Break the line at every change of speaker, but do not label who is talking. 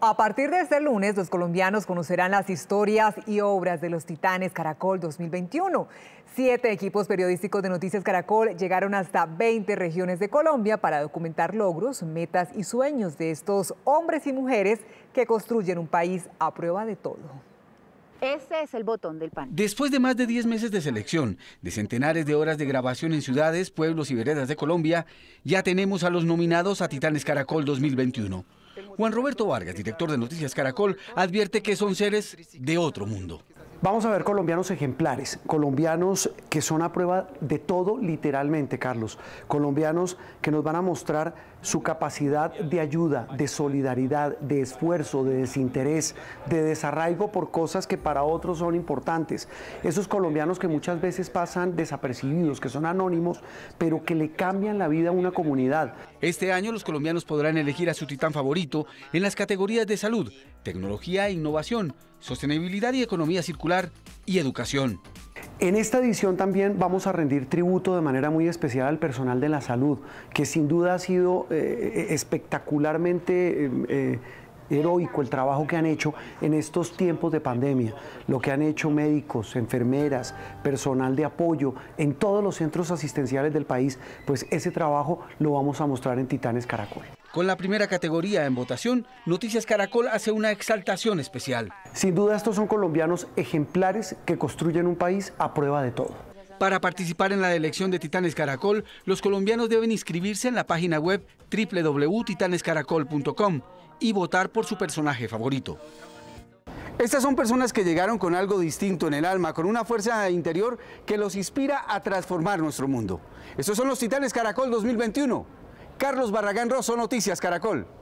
A partir de este lunes, los colombianos conocerán las historias y obras de los Titanes Caracol 2021. Siete equipos periodísticos de Noticias Caracol llegaron hasta 20 regiones de Colombia para documentar logros, metas y sueños de estos hombres y mujeres que construyen un país a prueba de todo. Ese es el botón del pan.
Después de más de 10 meses de selección, de centenares de horas de grabación en ciudades, pueblos y veredas de Colombia, ya tenemos a los nominados a Titanes Caracol 2021. Juan Roberto Vargas, director de Noticias Caracol, advierte que son seres de otro mundo.
Vamos a ver colombianos ejemplares, colombianos que son a prueba de todo literalmente, Carlos, colombianos que nos van a mostrar su capacidad de ayuda, de solidaridad, de esfuerzo, de desinterés, de desarraigo por cosas que para otros son importantes. Esos colombianos que muchas veces pasan desapercibidos, que son anónimos, pero que le cambian la vida a una comunidad.
Este año los colombianos podrán elegir a su titán favorito en las categorías de salud, tecnología e innovación, sostenibilidad y economía circular y educación.
En esta edición también vamos a rendir tributo de manera muy especial al personal de la salud, que sin duda ha sido eh, eh, espectacularmente... Em, eh, heroico el trabajo que han hecho en estos tiempos de pandemia, lo que han hecho médicos, enfermeras, personal de apoyo en todos los centros asistenciales del país, pues ese trabajo lo vamos a mostrar en Titanes Caracol.
Con la primera categoría en votación, Noticias Caracol hace una exaltación especial.
Sin duda estos son colombianos ejemplares que construyen un país a prueba de todo.
Para participar en la elección de Titanes Caracol, los colombianos deben inscribirse en la página web www.titanescaracol.com y votar por su personaje favorito. Estas son personas que llegaron con algo distinto en el alma, con una fuerza interior que los inspira a transformar nuestro mundo. Estos son los Titanes Caracol 2021. Carlos Barragán Rosso, Noticias Caracol.